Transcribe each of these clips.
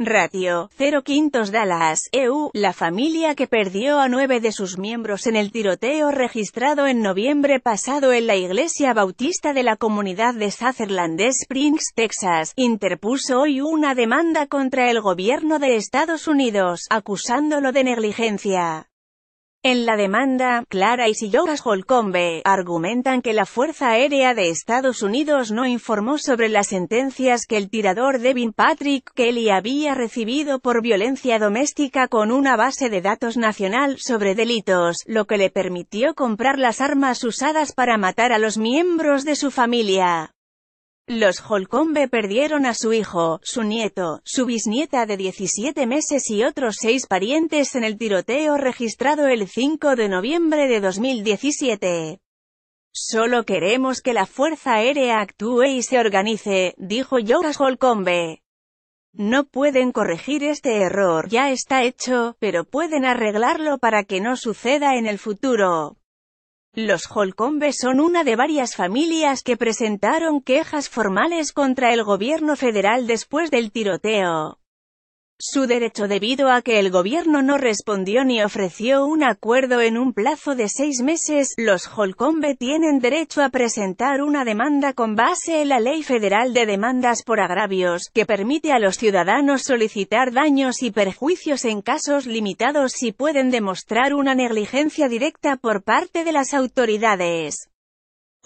Ratio, 05 quintos Dallas, EU, la familia que perdió a nueve de sus miembros en el tiroteo registrado en noviembre pasado en la iglesia bautista de la comunidad de Sutherland Springs, Texas, interpuso hoy una demanda contra el gobierno de Estados Unidos, acusándolo de negligencia. En la demanda, Clara y Silloras Holcombe argumentan que la Fuerza Aérea de Estados Unidos no informó sobre las sentencias que el tirador Devin Patrick Kelly había recibido por violencia doméstica con una base de datos nacional sobre delitos, lo que le permitió comprar las armas usadas para matar a los miembros de su familia. Los Holcombe perdieron a su hijo, su nieto, su bisnieta de 17 meses y otros seis parientes en el tiroteo registrado el 5 de noviembre de 2017. Solo queremos que la Fuerza Aérea actúe y se organice, dijo George Holcombe. No pueden corregir este error, ya está hecho, pero pueden arreglarlo para que no suceda en el futuro. Los Holcombes son una de varias familias que presentaron quejas formales contra el gobierno federal después del tiroteo su derecho debido a que el gobierno no respondió ni ofreció un acuerdo en un plazo de seis meses, los Holcombe tienen derecho a presentar una demanda con base en la Ley Federal de Demandas por Agravios, que permite a los ciudadanos solicitar daños y perjuicios en casos limitados si pueden demostrar una negligencia directa por parte de las autoridades.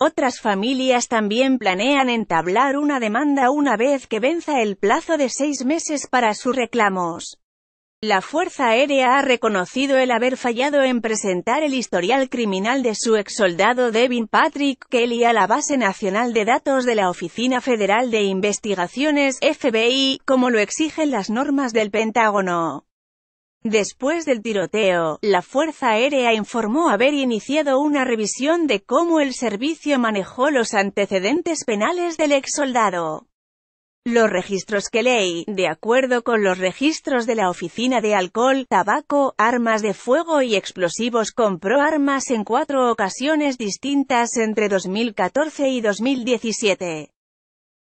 Otras familias también planean entablar una demanda una vez que venza el plazo de seis meses para sus reclamos. La Fuerza Aérea ha reconocido el haber fallado en presentar el historial criminal de su exsoldado Devin Patrick Kelly a la Base Nacional de Datos de la Oficina Federal de Investigaciones, FBI, como lo exigen las normas del Pentágono. Después del tiroteo, la Fuerza Aérea informó haber iniciado una revisión de cómo el servicio manejó los antecedentes penales del exsoldado. Los registros que ley, de acuerdo con los registros de la Oficina de Alcohol, Tabaco, Armas de Fuego y Explosivos compró armas en cuatro ocasiones distintas entre 2014 y 2017.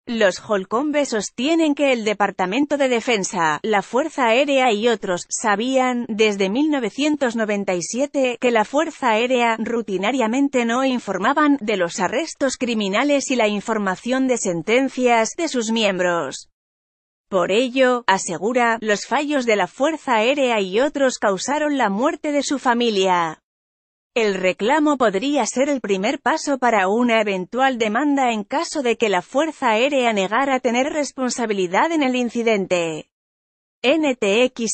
Los Holcombe sostienen que el Departamento de Defensa, la Fuerza Aérea y otros, sabían, desde 1997, que la Fuerza Aérea, rutinariamente no informaban, de los arrestos criminales y la información de sentencias de sus miembros. Por ello, asegura, los fallos de la Fuerza Aérea y otros causaron la muerte de su familia. El reclamo podría ser el primer paso para una eventual demanda en caso de que la Fuerza Aérea negara tener responsabilidad en el incidente. NTX